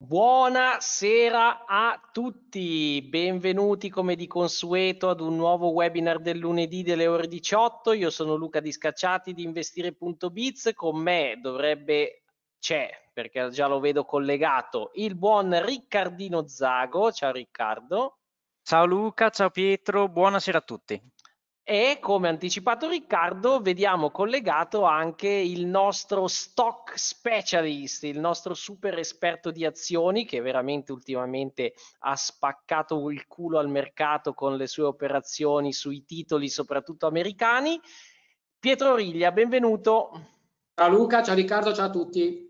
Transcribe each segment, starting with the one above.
Buonasera a tutti, benvenuti come di consueto ad un nuovo webinar del lunedì delle ore 18. Io sono Luca Di Scacciati di investire.biz, con me dovrebbe c'è, perché già lo vedo collegato, il buon Riccardino Zago. Ciao Riccardo. Ciao Luca, ciao Pietro, buonasera a tutti. E come anticipato Riccardo, vediamo collegato anche il nostro stock specialist, il nostro super esperto di azioni che veramente ultimamente ha spaccato il culo al mercato con le sue operazioni sui titoli, soprattutto americani. Pietro Riglia, benvenuto. Ciao Luca, ciao Riccardo, ciao a tutti.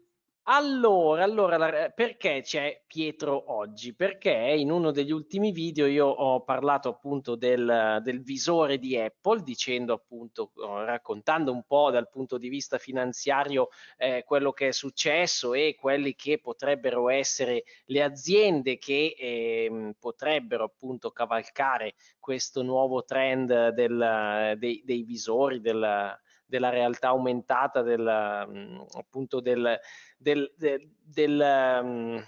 Allora, allora, eh, perché c'è Pietro oggi? Perché in uno degli ultimi video io ho parlato appunto del, del visore di Apple, dicendo appunto, eh, raccontando un po' dal punto di vista finanziario eh, quello che è successo e quelli che potrebbero essere le aziende che eh, potrebbero appunto cavalcare questo nuovo trend del, dei, dei visori, del, della realtà aumentata, del, mm, appunto del, del, del, del mm,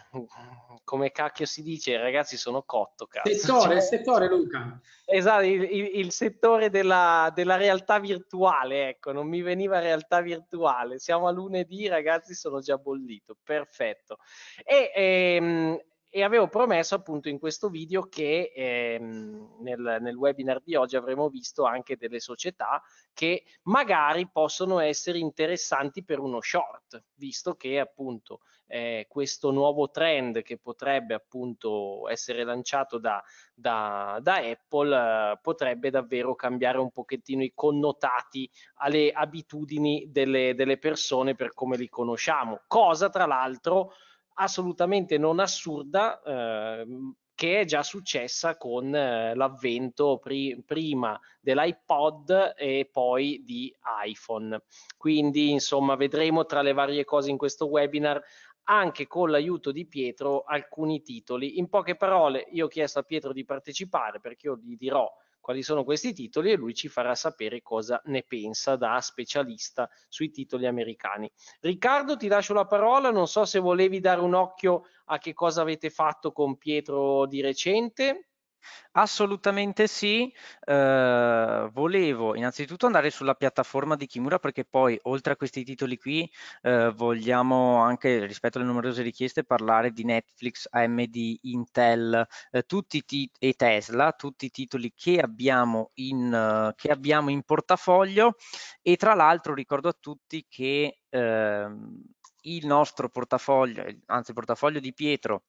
come cacchio si dice, ragazzi sono cotto. Cazzo. Settore, cioè, settore cioè, Luca. Esatto, il, il, il settore della, della, realtà virtuale, ecco, non mi veniva realtà virtuale, siamo a lunedì ragazzi sono già bollito, perfetto. E ehm, e avevo promesso appunto in questo video che ehm, nel, nel, webinar di oggi avremo visto anche delle società che magari possono essere interessanti per uno short, visto che appunto eh, questo nuovo trend che potrebbe appunto essere lanciato da, da, da Apple eh, potrebbe davvero cambiare un pochettino i connotati alle abitudini delle, delle persone per come li conosciamo, cosa tra l'altro assolutamente non assurda eh, che è già successa con eh, l'avvento pri- prima dell'iPod e poi di iPhone. Quindi insomma vedremo tra le varie cose in questo webinar anche con l'aiuto di Pietro alcuni titoli. In poche parole io ho chiesto a Pietro di partecipare perché io gli dirò quali sono questi titoli e lui ci farà sapere cosa ne pensa da specialista sui titoli americani. Riccardo, ti lascio la parola, non so se volevi dare un occhio a che cosa avete fatto con Pietro di recente. Assolutamente sì, ehm, volevo innanzitutto andare sulla piattaforma di Kimura perché poi oltre a questi titoli qui, ehm, vogliamo anche rispetto alle numerose richieste parlare di Netflix, AMD, Intel, ehm, tutti ti e Tesla, tutti i titoli che abbiamo in eh, che abbiamo in portafoglio e tra l'altro ricordo a tutti che ehm, il nostro portafoglio, anzi il portafoglio di Pietro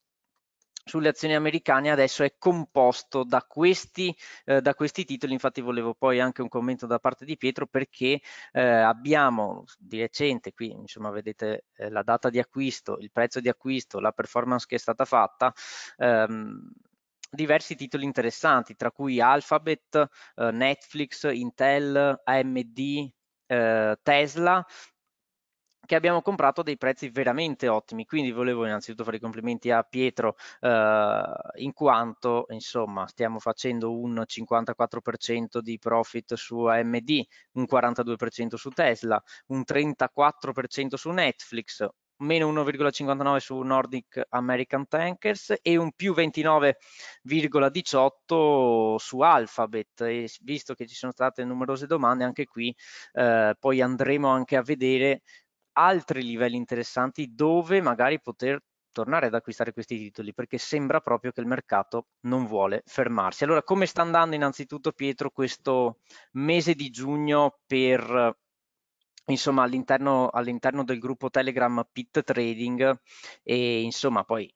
sulle azioni americane adesso è composto da questi, eh, da questi, titoli, infatti volevo poi anche un commento da parte di Pietro perché eh, abbiamo di recente qui, insomma vedete eh, la data di acquisto, il prezzo di acquisto, la performance che è stata fatta, ehm, diversi titoli interessanti tra cui Alphabet, eh, Netflix, Intel, AMD, eh, Tesla che abbiamo comprato a dei prezzi veramente ottimi. Quindi volevo innanzitutto fare i complimenti a Pietro, eh, in quanto insomma stiamo facendo un 54% di profit su AMD, un 42% su Tesla, un 34% su Netflix meno 1,59 su Nordic American Tankers e un più 29,18 su Alphabet e visto che ci sono state numerose domande anche qui eh, poi andremo anche a vedere altri livelli interessanti dove magari poter tornare ad acquistare questi titoli perché sembra proprio che il mercato non vuole fermarsi. Allora come sta andando innanzitutto Pietro questo mese di giugno per insomma all'interno, all'interno del gruppo Telegram Pit Trading e insomma poi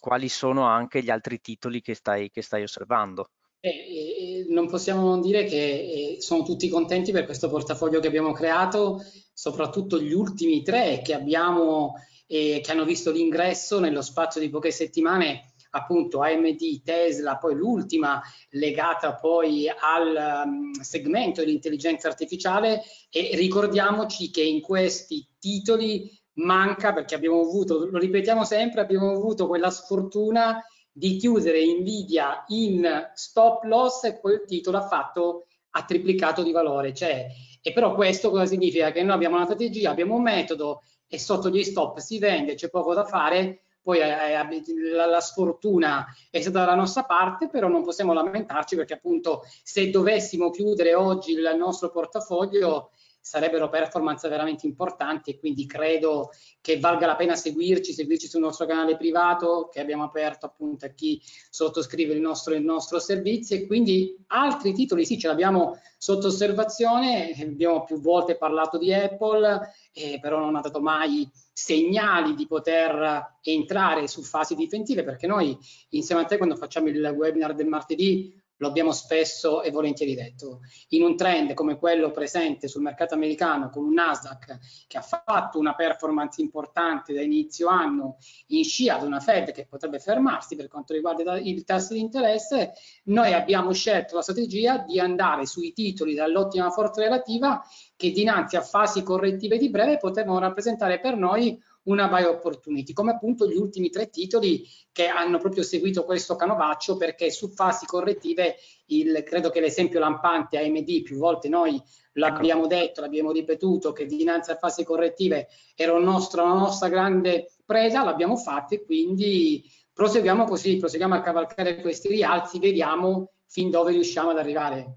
quali sono anche gli altri titoli che stai, che stai osservando? Eh, eh, eh, non possiamo non dire che eh, sono tutti contenti per questo portafoglio che abbiamo creato, soprattutto gli ultimi tre che abbiamo, eh, che hanno visto l'ingresso nello spazio di poche settimane, appunto AMD, Tesla, poi l'ultima legata poi al um, segmento dell'intelligenza artificiale e ricordiamoci che in questi titoli manca perché abbiamo avuto, lo ripetiamo sempre, abbiamo avuto quella sfortuna di chiudere Nvidia in stop loss, e quel titolo ha fatto ha triplicato di valore. Cioè, e però questo cosa significa? Che noi abbiamo una strategia, abbiamo un metodo e sotto gli stop si vende, c'è poco da fare, poi eh, eh la, la, sfortuna è stata dalla nostra parte, però non possiamo lamentarci perché appunto se dovessimo chiudere oggi il nostro portafoglio sarebbero performance veramente importanti e quindi credo che valga la pena seguirci, seguirci sul nostro canale privato che abbiamo aperto appunto a chi sottoscrive il nostro, il nostro servizio e quindi altri titoli sì ce l'abbiamo sotto osservazione, abbiamo più volte parlato di Apple, eh, però non ha dato mai segnali di poter entrare su fasi difensive perché noi insieme a te quando facciamo il webinar del martedì lo abbiamo spesso e volentieri detto. In un trend come quello presente sul mercato americano con un Nasdaq che ha fatto una performance importante da inizio anno in scia ad una Fed che potrebbe fermarsi per quanto riguarda il tasso di interesse, noi abbiamo scelto la strategia di andare sui titoli dall'ottima forza relativa che dinanzi a fasi correttive di breve potevano rappresentare per noi una buy opportunity, come appunto gli ultimi tre titoli che hanno proprio seguito questo canovaccio perché su fasi correttive il, credo che l'esempio lampante AMD più volte noi l'abbiamo detto, l'abbiamo ripetuto che dinanzi a fasi correttive era un nostro, una nostra grande presa, l'abbiamo fatta e quindi proseguiamo così, proseguiamo a cavalcare questi rialzi, vediamo fin dove riusciamo ad arrivare.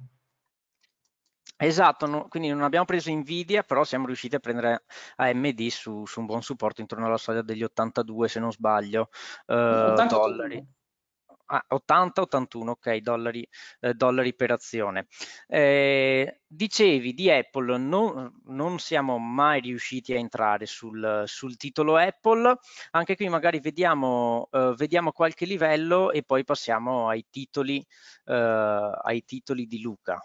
Esatto, no, quindi non abbiamo preso Nvidia, però siamo riusciti a prendere AMD su, su un buon supporto intorno alla soglia degli 82, se non sbaglio, eh, dollari. Ah, 80-81, ok, dollari, eh, dollari, per azione. Eh, dicevi di Apple, non, non, siamo mai riusciti a entrare sul, sul titolo Apple, anche qui magari vediamo, eh, vediamo, qualche livello e poi passiamo ai titoli, eh, ai titoli di Luca.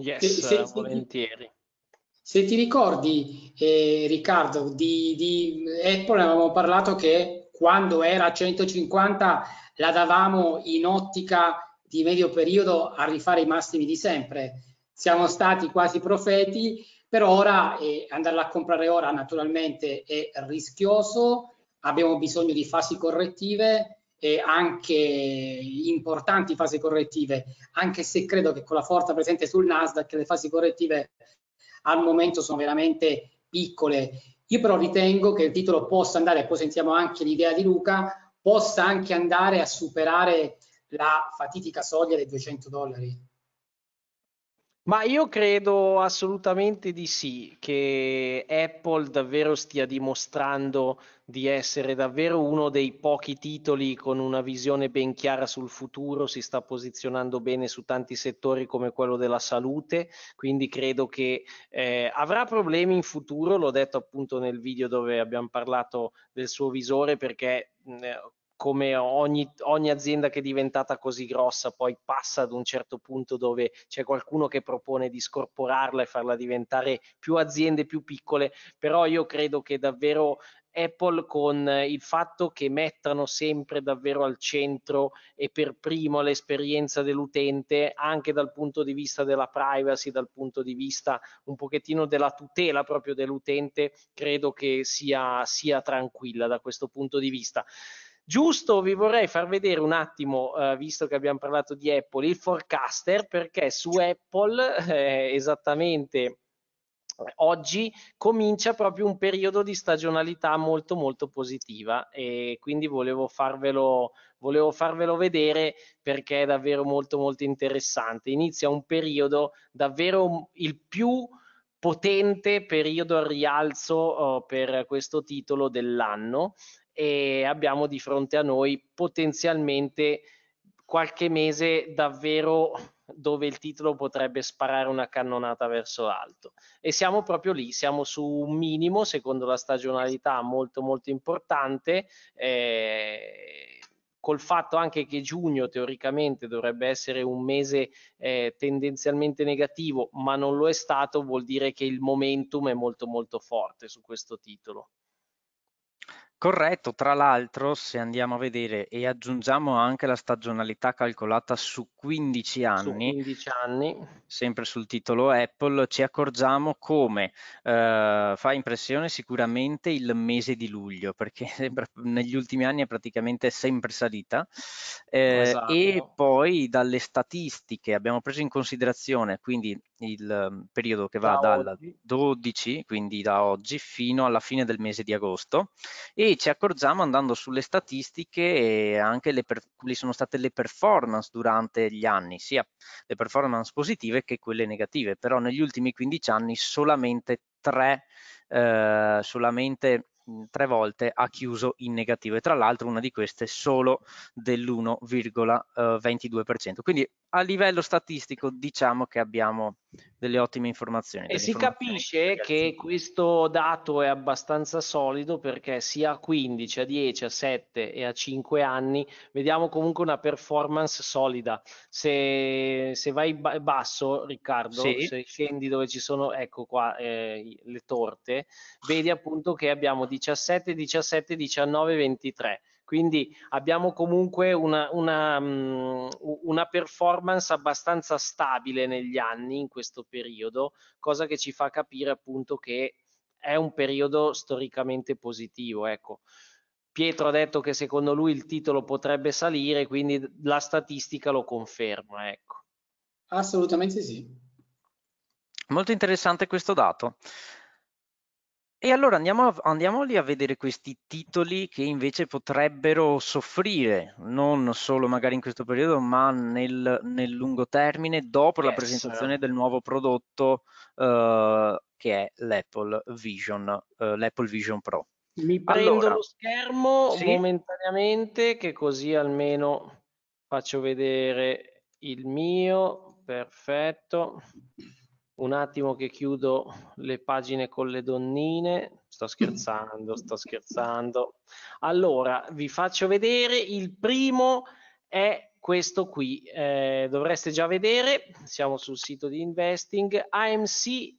Yes, se, se, volentieri. Se ti ricordi, eh, Riccardo, di, di Apple avevamo parlato che quando era a 150 la davamo in ottica di medio periodo a rifare i massimi di sempre. Siamo stati quasi profeti, per ora eh, andarla a comprare ora naturalmente è rischioso, abbiamo bisogno di fasi correttive, eh, anche importanti fasi correttive, anche se credo che con la forza presente sul Nasdaq le fasi correttive al momento sono veramente piccole. Io però ritengo che il titolo possa andare, poi sentiamo anche l'idea di Luca, possa anche andare a superare la fatidica soglia dei 200 dollari. Ma io credo assolutamente di sì, che Apple davvero stia dimostrando di essere davvero uno dei pochi titoli con una visione ben chiara sul futuro, si sta posizionando bene su tanti settori come quello della salute, quindi credo che eh, avrà problemi in futuro, l'ho detto appunto nel video dove abbiamo parlato del suo visore perché come ogni, ogni, azienda che è diventata così grossa poi passa ad un certo punto dove c'è qualcuno che propone di scorporarla e farla diventare più aziende più piccole, però io credo che davvero Apple con il fatto che mettano sempre davvero al centro e per primo l'esperienza dell'utente anche dal punto di vista della privacy, dal punto di vista un pochettino della tutela proprio dell'utente, credo che sia, sia tranquilla da questo punto di vista. Giusto, vi vorrei far vedere un attimo, eh, visto che abbiamo parlato di Apple, il forecaster, perché su Apple eh, esattamente oggi comincia proprio un periodo di stagionalità molto molto positiva e quindi volevo farvelo, volevo farvelo vedere perché è davvero molto molto interessante. Inizia un periodo davvero il più potente periodo al rialzo oh, per questo titolo dell'anno e abbiamo di fronte a noi potenzialmente qualche mese davvero dove il titolo potrebbe sparare una cannonata verso l'alto e siamo proprio lì, siamo su un minimo secondo la stagionalità molto molto importante eh, col fatto anche che giugno teoricamente dovrebbe essere un mese eh, tendenzialmente negativo ma non lo è stato vuol dire che il momentum è molto molto forte su questo titolo. Corretto, tra l'altro se andiamo a vedere e aggiungiamo anche la stagionalità calcolata su 15 anni, su 15 anni. sempre sul titolo Apple, ci accorgiamo come eh, fa impressione sicuramente il mese di luglio, perché sembra, negli ultimi anni è praticamente sempre salita eh, esatto. e poi dalle statistiche abbiamo preso in considerazione quindi il mhmm, periodo che va da dal oggi. 12, quindi da oggi, fino alla fine del mese di agosto e ci accorgiamo andando sulle statistiche anche le per, quali sono state le performance durante gli anni, sia le performance positive che quelle negative, però negli ultimi 15 anni solamente tre, eh, solamente mhmm, tre volte ha chiuso in negativo e tra l'altro una di queste solo dell'1,22%. Ehm, quindi a livello statistico diciamo che abbiamo delle ottime informazioni. E si informazioni capisce che questo dato è abbastanza solido perché sia a 15, a 10, a 7 e a 5 anni vediamo comunque una performance solida. Se, se vai basso, Riccardo, sì. se scendi dove ci sono, ecco qua eh, le torte, vedi appunto che abbiamo 17, 17, 19, 23 quindi abbiamo comunque una, una, mm, una, performance abbastanza stabile negli anni in questo periodo, cosa che ci fa capire appunto che è un periodo storicamente positivo. Ecco. Pietro ha detto che secondo lui il titolo potrebbe salire, quindi la statistica lo conferma. Ecco. Assolutamente sì. Molto interessante questo dato. E allora andiamo, a- andiamo lì a vedere questi titoli che invece potrebbero soffrire, non solo magari in questo periodo, ma nel, nel lungo termine, dopo la presentazione del nuovo prodotto eh, che è l'Apple Vision, eh, l'Apple Vision Pro. Mi prendo Allora, lo schermo sì, momentaneamente, che così almeno faccio vedere il mio. Perfetto un attimo che chiudo le pagine con le donnine sto scherzando sto scherzando allora vi faccio vedere il primo è questo qui eh, dovreste già vedere siamo sul sito di investing AMC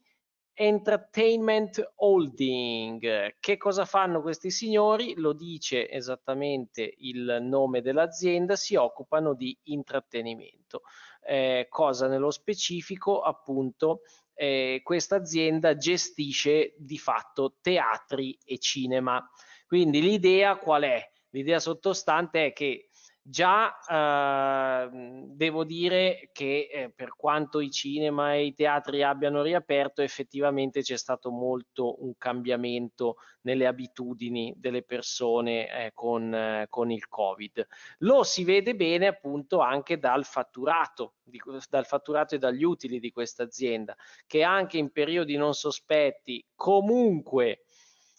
Entertainment Holding. Che cosa fanno questi signori? Lo dice esattamente il nome dell'azienda, si occupano di intrattenimento. Eh, cosa nello specifico appunto eh, questa azienda gestisce di fatto teatri e cinema. Quindi l'idea qual è? L'idea sottostante è che Già eh, devo dire che eh, per quanto i cinema e i teatri abbiano riaperto, effettivamente c'è stato molto un cambiamento nelle abitudini delle persone eh, con, eh, con, il Covid. Lo si vede bene appunto anche dal fatturato, di, dal fatturato e dagli utili di questa azienda, che anche in periodi non sospetti comunque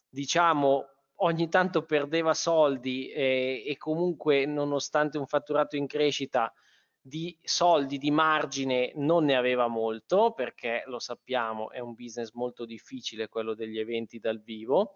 diciamo ogni tanto perdeva soldi eh, e comunque nonostante un fatturato in crescita di soldi di margine non ne aveva molto perché lo sappiamo è un business molto difficile quello degli eventi dal vivo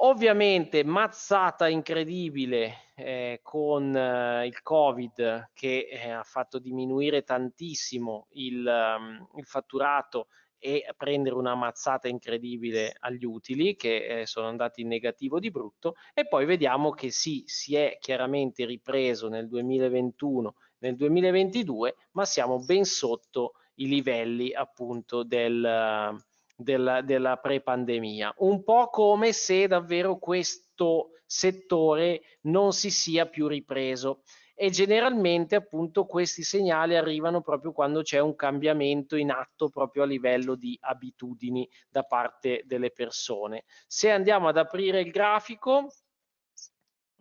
ovviamente mazzata incredibile eh, con eh, il covid che eh, ha fatto diminuire tantissimo il, um, il fatturato e prendere una mazzata incredibile agli utili che eh, sono andati in negativo di brutto e poi vediamo che sì, si è chiaramente ripreso nel 2021, nel 2022, ma siamo ben sotto i livelli appunto del, della, della pre-pandemia. Un po' come se davvero questo settore non si sia più ripreso e generalmente appunto questi segnali arrivano proprio quando c'è un cambiamento in atto proprio a livello di abitudini da parte delle persone. Se andiamo ad aprire il grafico,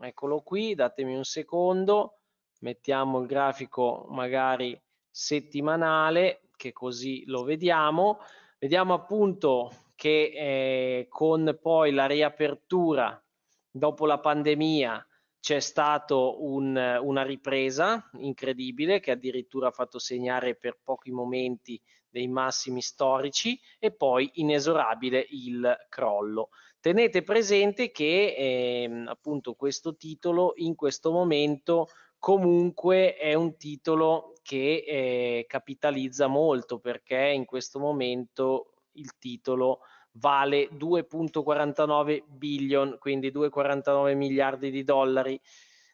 eccolo qui, datemi un secondo, mettiamo il grafico magari settimanale che così lo vediamo, vediamo appunto che eh, con poi la riapertura dopo la pandemia c'è stata un, una ripresa incredibile che addirittura ha fatto segnare per pochi momenti dei massimi storici e poi inesorabile il crollo. Tenete presente che eh, appunto questo titolo in questo momento comunque è un titolo che eh, capitalizza molto perché in questo momento il titolo vale 2.49 billion, quindi 2.49 miliardi di dollari.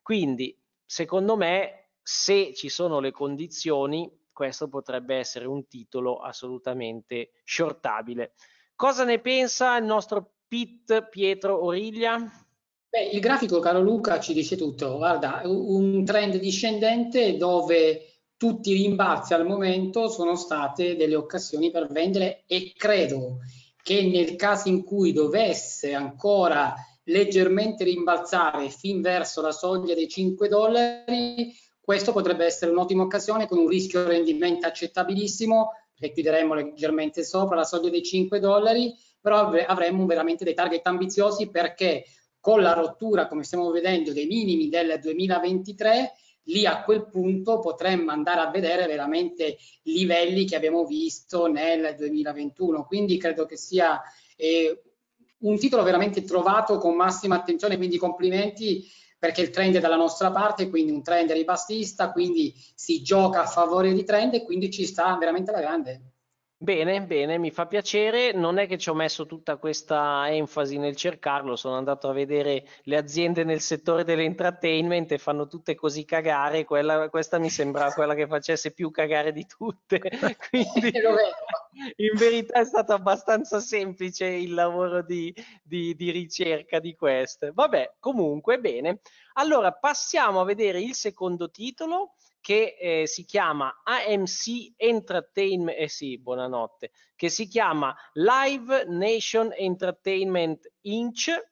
Quindi, secondo me, se ci sono le condizioni, questo potrebbe essere un titolo assolutamente shortabile. Cosa ne pensa il nostro Pit Pietro Origlia? Beh, il grafico, caro Luca, ci dice tutto. Guarda, un trend discendente dove tutti i rimbalzi al momento sono state delle occasioni per vendere e credo che nel caso in cui dovesse ancora leggermente rimbalzare fin verso la soglia dei 5 dollari, questo potrebbe essere un'ottima occasione con un rischio rendimento accettabilissimo, perché chiuderemo leggermente sopra la soglia dei 5 dollari, però avremmo veramente dei target ambiziosi perché con la rottura, come stiamo vedendo, dei minimi del 2023 lì a quel punto potremmo andare a vedere veramente livelli che abbiamo visto nel 2021. Quindi credo che sia eh, un titolo veramente trovato con massima attenzione, quindi complimenti perché il trend è dalla nostra parte, quindi un trend ribassista, quindi si gioca a favore di trend e quindi ci sta veramente la grande. Bene, bene, mi fa piacere. Non è che ci ho messo tutta questa enfasi nel cercarlo, sono andato a vedere le aziende nel settore dell'entertainment e fanno tutte così cagare. Quella, questa mi sembrava quella che facesse più cagare di tutte. Quindi, in verità è stato abbastanza semplice il lavoro di, di, di ricerca di queste. Vabbè, comunque, bene. Allora, passiamo a vedere il secondo titolo che eh, si chiama AMC Entertainment, eh sì, buonanotte, che si chiama Live Nation Entertainment Inc.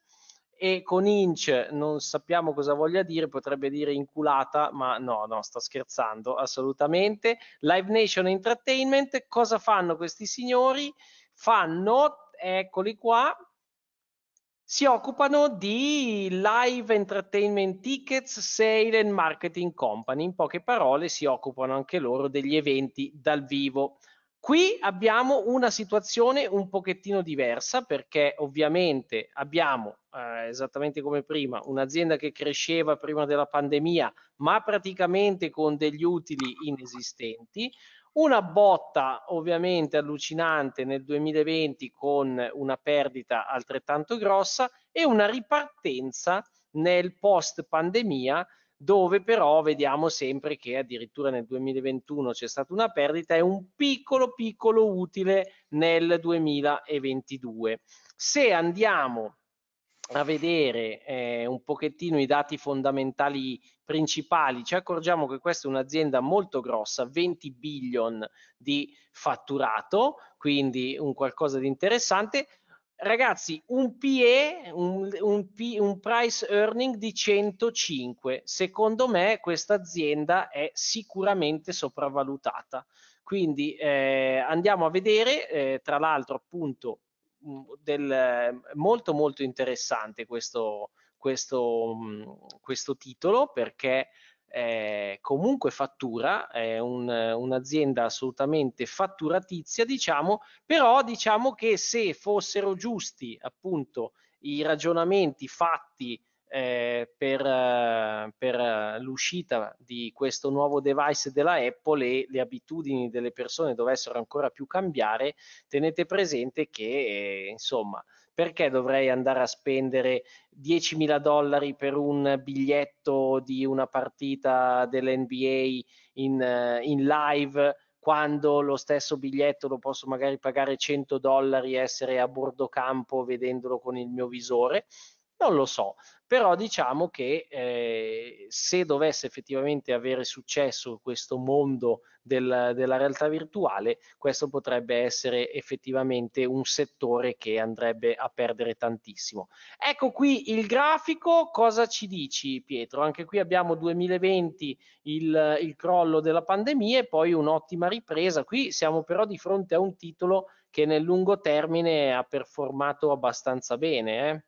E con inch non sappiamo cosa voglia dire, potrebbe dire inculata, ma no, no, sto scherzando assolutamente. Live Nation Entertainment, cosa fanno questi signori? Fanno, eccoli qua, si occupano di live entertainment tickets, sale and marketing company. In poche parole, si occupano anche loro degli eventi dal vivo. Qui abbiamo una situazione un pochettino diversa perché ovviamente abbiamo, eh, esattamente come prima, un'azienda che cresceva prima della pandemia ma praticamente con degli utili inesistenti, una botta ovviamente allucinante nel 2020 con una perdita altrettanto grossa e una ripartenza nel post pandemia dove però vediamo sempre che addirittura nel 2021 c'è stata una perdita e un piccolo piccolo utile nel 2022. Se andiamo a vedere eh, un pochettino i dati fondamentali principali, ci accorgiamo che questa è un'azienda molto grossa, 20 billion di fatturato, quindi un qualcosa di interessante. Ragazzi, un PE, un, un, P, un price earning di 105. Secondo me questa azienda è sicuramente sopravvalutata. Quindi eh, andiamo a vedere, eh, tra l'altro appunto Mm, del, ehm, molto molto interessante questo, questo, mm, questo titolo perché eh, comunque fattura, è un, un'azienda assolutamente fatturatizia, diciamo, però diciamo che se fossero giusti appunto i ragionamenti fatti eh, per, eh, per eh, l'uscita di questo nuovo device della Apple e le abitudini delle persone dovessero ancora più cambiare, tenete presente che, eh, insomma, perché dovrei andare a spendere 10.000 dollari per un biglietto di una partita dell'NBA in, in, live quando lo stesso biglietto lo posso magari pagare 100 dollari e essere a bordo campo vedendolo con il mio visore? Non lo so, però diciamo che eh, se dovesse effettivamente avere successo questo mondo del, della realtà virtuale, questo potrebbe essere effettivamente un settore che andrebbe a perdere tantissimo. Ecco qui il grafico, cosa ci dici Pietro? Anche qui abbiamo 2020 il, il crollo della pandemia e poi un'ottima ripresa. Qui siamo però di fronte a un titolo che nel lungo termine ha performato abbastanza bene. Eh?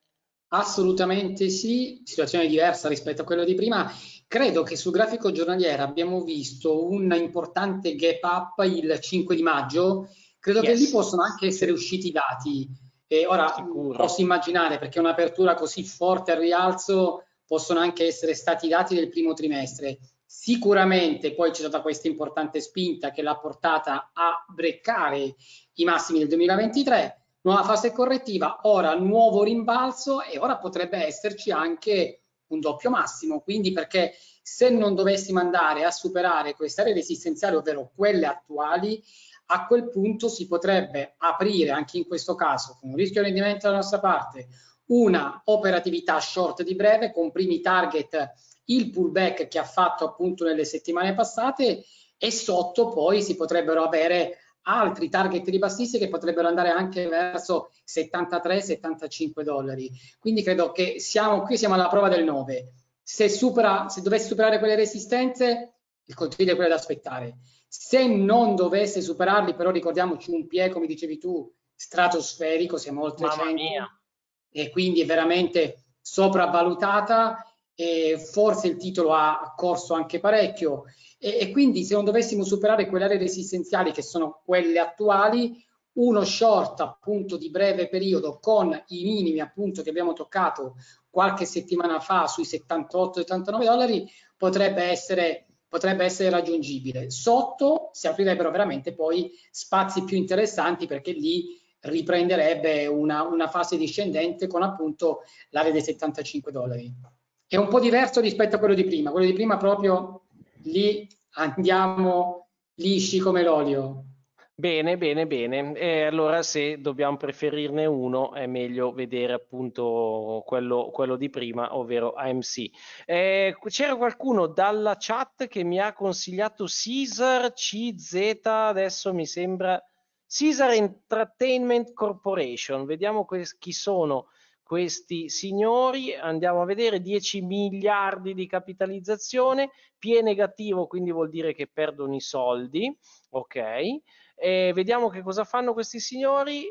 Assolutamente sì, situazione diversa rispetto a quella di prima. Credo che sul grafico giornaliero abbiamo visto un importante gap up il 5 di maggio. Credo yes. che lì possano anche essere usciti i dati. E ora posso immaginare perché un'apertura così forte al rialzo possono anche essere stati i dati del primo trimestre. Sicuramente poi c'è stata questa importante spinta che l'ha portata a breccare i massimi del 2023 nuova fase correttiva, ora nuovo rimbalzo e ora potrebbe esserci anche un doppio massimo, quindi perché se non dovessimo andare a superare queste aree resistenziali, ovvero quelle attuali, a quel punto si potrebbe aprire anche in questo caso, con un rischio di rendimento dalla nostra parte, una operatività short di breve con primi target il pullback che ha fatto appunto nelle settimane passate e sotto poi si potrebbero avere altri target ribassisti che potrebbero andare anche verso 73-75 dollari. Quindi credo che siamo qui, siamo alla prova del 9. Se, supera, se dovesse superare quelle resistenze, il consiglio è quello da aspettare. Se non dovesse superarli, però ricordiamoci un PE, come dicevi tu, stratosferico, siamo oltre 100. E quindi è veramente sopravvalutata e forse il titolo ha corso anche parecchio e, e quindi se non dovessimo superare quelle aree resistenziali che sono quelle attuali, uno short appunto di breve periodo con i minimi appunto che abbiamo toccato qualche settimana fa sui 78-89 dollari potrebbe essere, potrebbe essere raggiungibile. Sotto si aprirebbero veramente poi spazi più interessanti perché lì riprenderebbe una, una fase discendente con appunto l'area dei 75 dollari è un po' diverso rispetto a quello di prima. Quello di prima proprio lì andiamo lisci come l'olio. Bene, bene, bene. E allora se dobbiamo preferirne uno è meglio vedere appunto quello, quello di prima, ovvero AMC. Eh, c'era qualcuno dalla chat che mi ha consigliato Caesar CZ, adesso mi sembra Caesar Entertainment Corporation. Vediamo chi sono questi signori, andiamo a vedere 10 miliardi di capitalizzazione, P è negativo quindi vuol dire che perdono i soldi, ok? E vediamo che cosa fanno questi signori,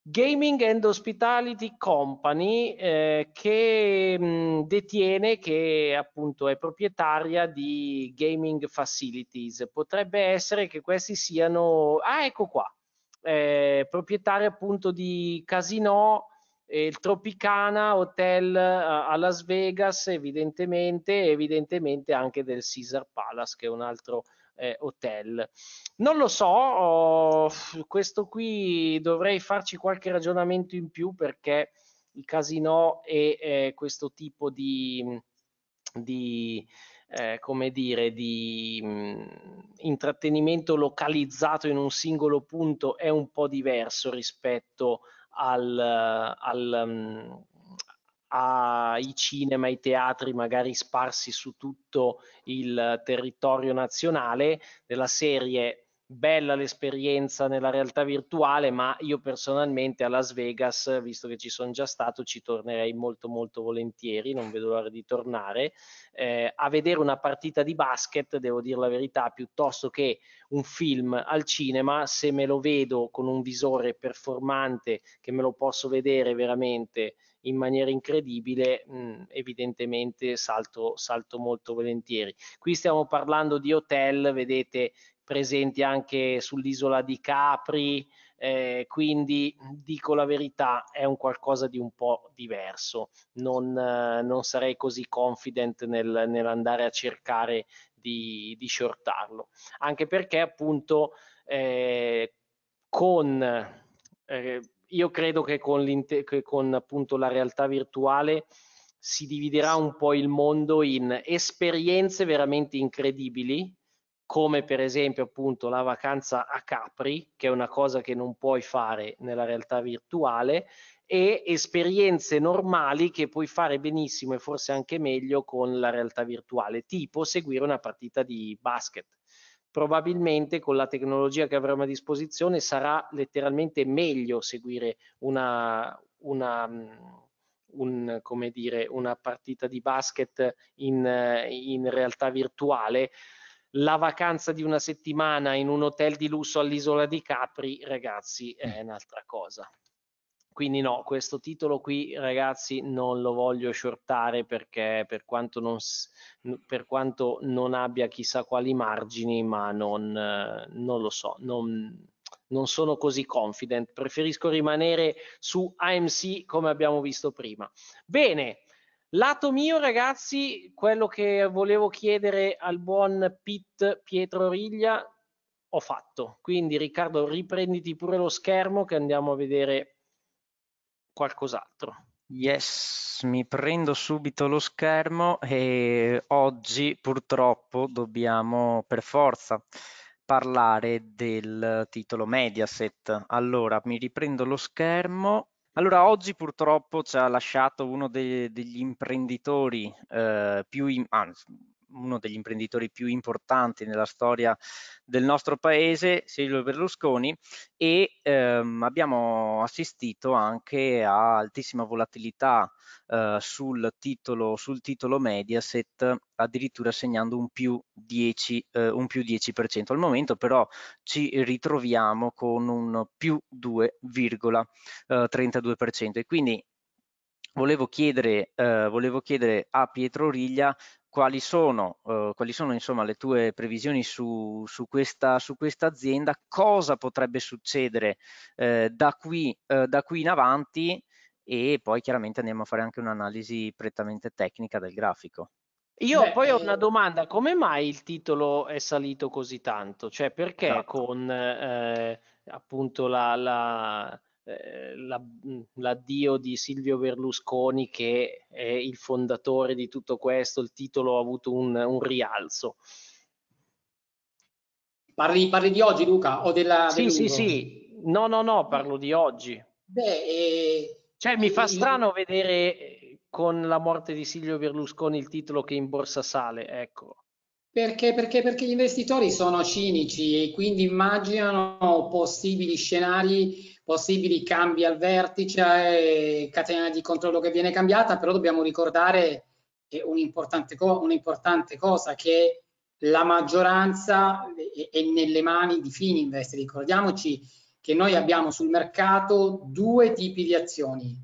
Gaming and Hospitality Company eh, che mh, mm, detiene, che appunto è proprietaria di Gaming Facilities. Potrebbe essere che questi siano, ah ecco qua, eh, proprietaria appunto di casino il Tropicana Hotel eh, a Las Vegas evidentemente e evidentemente anche del Caesar Palace che è un altro eh, hotel. Non lo so, oh, questo qui dovrei farci qualche ragionamento in più perché i casino e eh, questo tipo di, di eh, come dire, di mh, mm, intrattenimento localizzato in un singolo punto è un po' diverso rispetto a al, al, um, mhmm, ai cinema, ai teatri magari sparsi su tutto il territorio nazionale, della serie bella l'esperienza nella realtà virtuale, ma io personalmente a Las Vegas, visto che ci sono già stato, ci tornerei molto molto volentieri, non vedo l'ora di tornare. Eh, a vedere una partita di basket, devo dire la verità, piuttosto che un film al cinema, se me lo vedo con un visore performante che me lo posso vedere veramente in maniera incredibile, mm, evidentemente salto, salto molto volentieri. Qui stiamo parlando di hotel, vedete presenti anche sull'isola di Capri, eh, quindi dico la verità, è un qualcosa di un po' diverso. Non, eh, non sarei così confident nel, nell'andare a cercare di, di, shortarlo, anche perché appunto eh, con eh, io credo che con, che con appunto la realtà virtuale si dividerà un po' il mondo in esperienze veramente incredibili come per esempio appunto la vacanza a Capri, che è una cosa che non puoi fare nella realtà virtuale, e esperienze normali che puoi fare benissimo e forse anche meglio con la realtà virtuale, tipo seguire una partita di basket. Probabilmente con la tecnologia che avremo a disposizione sarà letteralmente meglio seguire una, una mm, un, come dire, una partita di basket in, in realtà virtuale la vacanza di una settimana in un hotel di lusso all'isola di Capri, ragazzi, è mm. un'altra cosa. Quindi no, questo titolo qui, ragazzi, non lo voglio shortare perché per quanto non, per quanto non abbia chissà quali margini, ma non, non lo so, non, non sono così confident. Preferisco rimanere su AMC come abbiamo visto prima. Bene. Lato mio, ragazzi, quello che volevo chiedere al buon Pit Pietro Riglia, ho fatto. Quindi, Riccardo, riprenditi pure lo schermo che andiamo a vedere qualcos'altro. Yes, mi prendo subito lo schermo e oggi purtroppo dobbiamo per forza parlare del titolo Mediaset. Allora, mi riprendo lo schermo allora, oggi purtroppo ci ha lasciato uno de- degli imprenditori eh, più, in- anzi, uno degli imprenditori più importanti nella storia del nostro paese, Silvio Berlusconi, e ehm, abbiamo assistito anche a altissima volatilità eh, sul, titolo, sul titolo Mediaset, addirittura segnando un più, 10, eh, un più 10%. Al momento però ci ritroviamo con un più 2,32% eh, e quindi Volevo chiedere, eh, volevo chiedere, a Pietro Riglia quali sono, eh, quali sono insomma, le tue previsioni su, su, questa, su, questa, azienda, cosa potrebbe succedere eh, da, qui, eh, da, qui, in avanti e poi chiaramente andiamo a fare anche un'analisi prettamente tecnica del grafico. Io Beh, poi ho una eh, domanda, come mai il titolo è salito così tanto? Cioè perché esatto. con eh, appunto la, la eh, la, l'addio di Silvio Berlusconi che è il fondatore di tutto questo, il titolo ha avuto un, un rialzo. Parli, parli, di oggi Luca o della... Sì, sì, sì, no, no, no, parlo di oggi. Beh, eh, cioè mi fa strano eh, vedere con la morte di Silvio Berlusconi il titolo che in borsa sale, ecco. Perché, perché, perché gli investitori sono cinici e quindi immaginano possibili scenari possibili cambi al vertice, eh, catena di controllo che viene cambiata, però dobbiamo ricordare un'importante co un cosa che la maggioranza è nelle mani di Fininvest. Ricordiamoci che noi abbiamo sul mercato due tipi di azioni,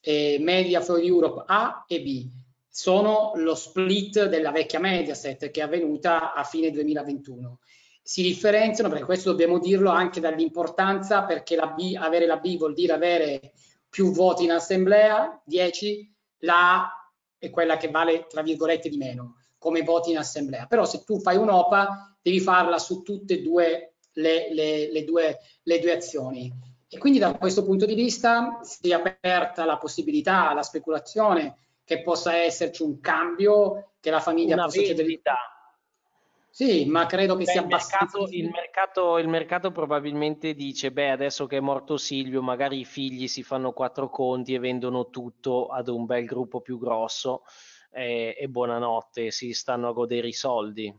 eh, Media for Europe A e B. Sono lo split della vecchia Mediaset che è avvenuta a fine 2021 si differenziano, perché questo dobbiamo dirlo anche dall'importanza, perché la B, avere la B vuol dire avere più voti in assemblea, 10, la A è quella che vale, tra virgolette, di meno come voti in assemblea. Però se tu fai un'OPA devi farla su tutte e due le, le, le, due, le due azioni. E quindi da questo punto di vista si è aperta la possibilità, la speculazione, che possa esserci un cambio, che la famiglia una possa vendita. chiedere sì, ma credo che beh, sia abbastanza... Il mercato, il, mercato, probabilmente dice, beh, adesso che è morto Silvio, magari i figli si fanno quattro conti e vendono tutto ad un bel gruppo più grosso eh, e buonanotte, si stanno a godere i soldi.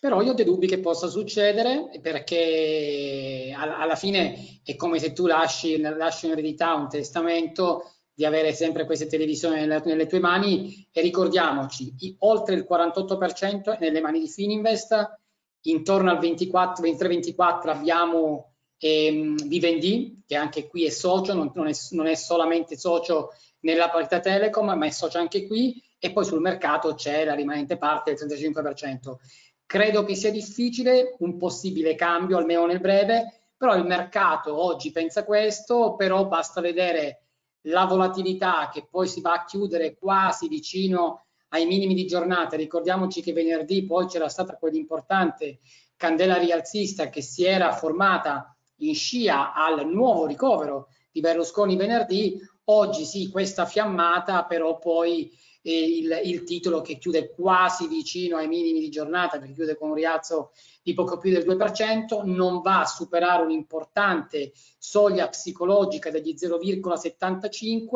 Però io ho dei dubbi che possa succedere perché alla fine è come se tu lasci, lasci in eredità un testamento di avere sempre queste televisioni nelle, nelle tue mani e ricordiamoci, i, oltre il 48% è nelle mani di Fininvest, intorno al 24 23-24 abbiamo ehm, Vivendi, che anche qui è socio, non, non, è, non è solamente socio nella parità Telecom, ma è socio anche qui, e poi sul mercato c'è la rimanente parte del 35%. Credo che sia difficile un possibile cambio, almeno nel breve, però il mercato oggi pensa questo, però basta vedere la volatilità che poi si va a chiudere quasi vicino ai minimi di giornata, ricordiamoci che venerdì poi c'era stata quell'importante candela rialzista che si era formata in scia al nuovo ricovero di Berlusconi venerdì, oggi sì questa fiammata però poi eh, il, il, titolo che chiude quasi vicino ai minimi di giornata perché chiude con un rialzo poco più del 2%, non va a superare un'importante soglia psicologica degli 0,75,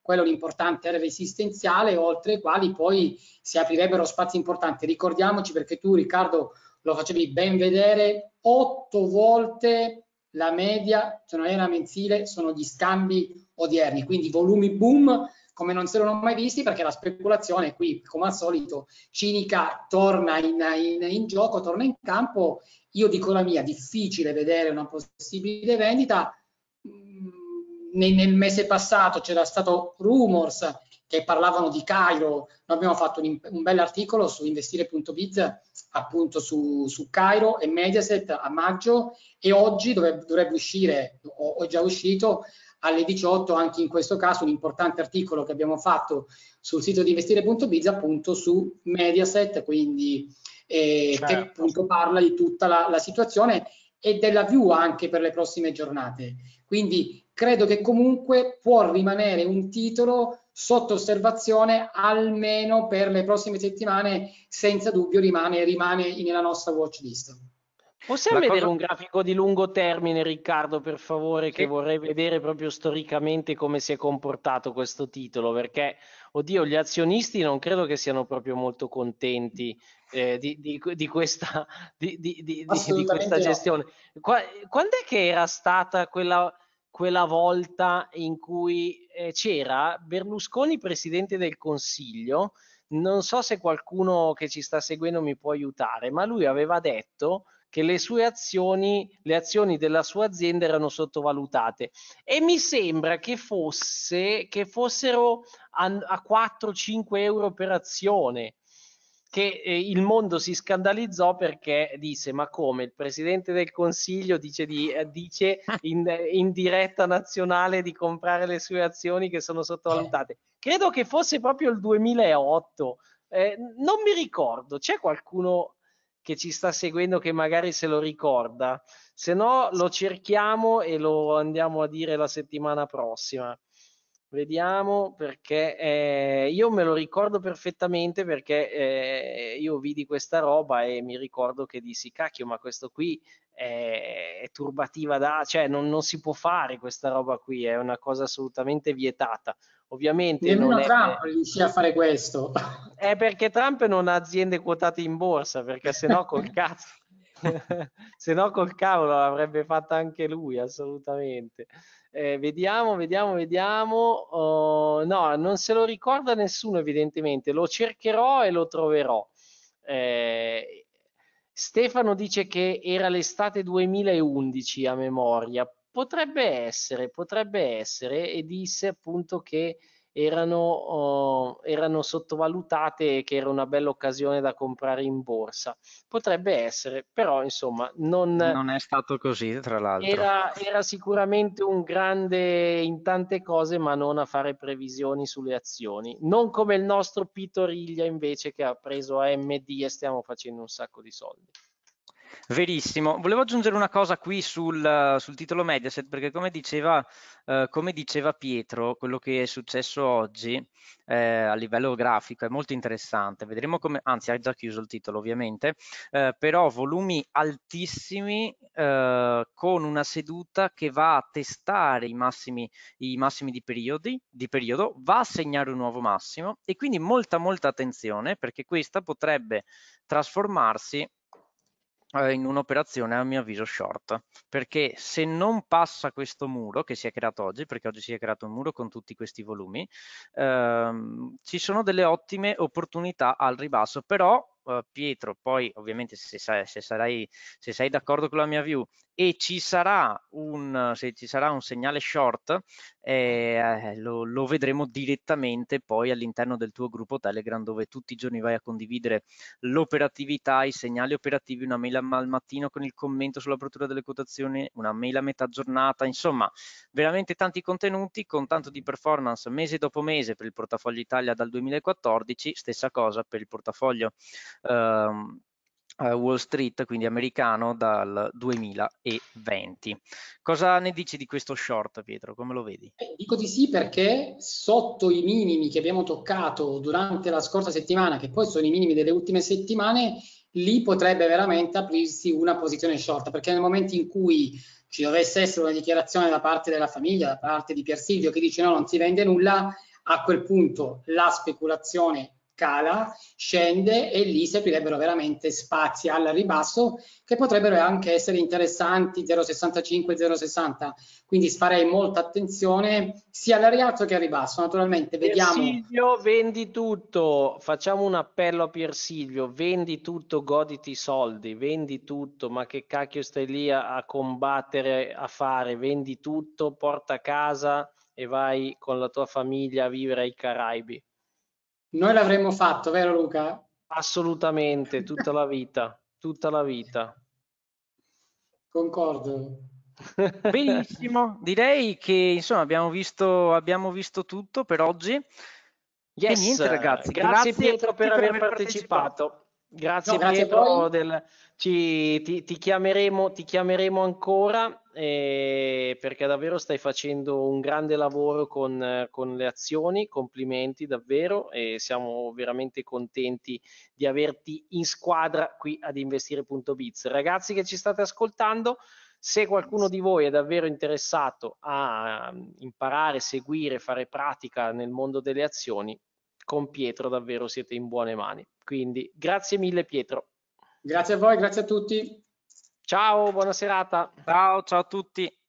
quello l'importante era resistenziale, oltre i quali poi si aprirebbero spazi importanti. Ricordiamoci perché tu Riccardo lo facevi ben vedere, otto volte la media giornaliera cioè mensile sono gli scambi odierni, quindi volumi boom come non se l'hanno mai visti perché la speculazione qui, come al solito, cinica torna in, in, in gioco, torna in campo. Io dico la mia, difficile vedere una possibile vendita. Mm, nel, nel mese passato c'era stato rumors che parlavano di Cairo, noi abbiamo fatto un, un articolo su investire.biz appunto su, su, Cairo e Mediaset a maggio e oggi dovrebbe, dovrebbe uscire, o, o è già uscito, alle 18 anche in questo caso un importante articolo che abbiamo fatto sul sito di investire.biz appunto su Mediaset, quindi eh, certo. che appunto parla di tutta la, la situazione e della view anche per le prossime giornate. Quindi credo che comunque può rimanere un titolo sotto osservazione almeno per le prossime settimane, senza dubbio rimane, rimane nella nostra watch list. Possiamo la vedere cosa... un grafico di lungo termine, Riccardo, per favore, sì. che vorrei vedere proprio storicamente come si è comportato questo titolo, perché, oddio, gli azionisti non credo che siano proprio molto contenti eh, di, di, di, questa, di, questa, gestione. Qua, quando è che era stata quella, quella volta in cui eh, c'era Berlusconi presidente del Consiglio? Non so se qualcuno che ci sta seguendo mi può aiutare, ma lui aveva detto che le sue azioni, le azioni della sua azienda erano sottovalutate e mi sembra che, fosse, che fossero a, a 4-5 euro per azione che eh, il mondo si scandalizzò perché disse ma come il presidente del consiglio dice, di, eh, dice in, eh, in, diretta nazionale di comprare le sue azioni che sono sottovalutate credo che fosse proprio il 2008 eh, non mi ricordo c'è qualcuno che ci sta seguendo che magari se lo ricorda, se no lo cerchiamo e lo andiamo a dire la settimana prossima. Vediamo perché eh, io me lo ricordo perfettamente perché eh, io vidi questa roba e mi ricordo che dissi cacchio ma questo qui è, eh, è turbativa da... cioè non, non, si può fare questa roba qui, è una cosa assolutamente vietata. Ovviamente nemmeno non Trump riuscì a fare questo. È perché Trump non ha aziende quotate in borsa, perché sennò col cazzo. se no col cavolo l'avrebbe fatta anche lui assolutamente eh, vediamo vediamo vediamo oh, no non se lo ricorda nessuno evidentemente lo cercherò e lo troverò eh, Stefano dice che era l'estate 2011 a memoria Potrebbe essere, potrebbe essere, e disse appunto che erano, oh, erano sottovalutate e che era una bella occasione da comprare in borsa. Potrebbe essere, però insomma non, non è stato così, tra l'altro. Era, era sicuramente un grande in tante cose, ma non a fare previsioni sulle azioni. Non come il nostro Pitoriglia invece che ha preso AMD e stiamo facendo un sacco di soldi. Verissimo. Volevo aggiungere una cosa qui sul, sul titolo Mediaset, perché come diceva, eh, come diceva, Pietro, quello che è successo oggi eh, a livello grafico è molto interessante. Vedremo come, anzi ha già chiuso il titolo ovviamente, eh, però volumi altissimi eh, con una seduta che va a testare i massimi, i massimi di, periodi, di periodo, va a segnare un nuovo massimo e quindi molta molta attenzione perché questa potrebbe trasformarsi eh, in un'operazione a mio avviso short perché se non passa questo muro che si è creato oggi perché oggi si è creato un muro con tutti questi volumi ehm, ci sono delle ottime opportunità al ribasso però eh, Pietro poi ovviamente se, se, se sei d'accordo con la mia view e ci sarà un, se ci sarà un segnale short eh, eh, lo, lo, vedremo direttamente poi all'interno del tuo gruppo Telegram dove tutti i giorni vai a condividere l'operatività, i segnali operativi, una mail al mattino con il commento sull'apertura delle quotazioni, una mail a metà giornata, insomma veramente tanti contenuti con tanto di performance mese dopo mese per il portafoglio Italia dal 2014, stessa cosa per il portafoglio. Ehm, eh, Wall Street, quindi americano, dal 2020. Cosa ne dici di questo short, Pietro? Come lo vedi? Eh, dico di sì perché sotto i minimi che abbiamo toccato durante la scorsa settimana, che poi sono i minimi delle ultime settimane, lì potrebbe veramente aprirsi una posizione short, perché nel momento in cui ci dovesse essere una dichiarazione da parte della famiglia, da parte di Pier Silvio, che dice no, non si vende nulla, a quel punto la speculazione cala, scende e lì si aprirebbero veramente spazi al ribasso che potrebbero anche essere interessanti 0,65, 0,60. Quindi farei molta attenzione sia al rialzo che al ribasso. Naturalmente vediamo. Piersilvio, vendi tutto. Facciamo un appello a Piersilvio: vendi tutto, goditi i soldi, vendi tutto. Ma che cacchio stai lì a, a combattere, a fare? Vendi tutto, porta a casa e vai con la tua famiglia a vivere ai Caraibi. Noi l'avremmo fatto, vero Luca? Assolutamente, tutta la vita, tutta la vita. Concordo. Benissimo, direi che insomma abbiamo visto, abbiamo visto tutto per oggi. Yes. E niente ragazzi, grazie, grazie Pietro per aver partecipato. partecipato. Grazie, no, grazie Pietro del, ci, ti, ti, chiameremo, ti, chiameremo, ancora eh, perché davvero stai facendo un grande lavoro con, con le azioni, complimenti davvero e siamo veramente contenti di averti in squadra qui ad investire.biz. Ragazzi che ci state ascoltando, se qualcuno di voi è davvero interessato a mm, imparare, seguire, fare pratica nel mondo delle azioni, con Pietro davvero siete in buone mani. Quindi grazie mille Pietro. Grazie a voi, grazie a tutti. Ciao, buona serata. Ciao, ciao a tutti.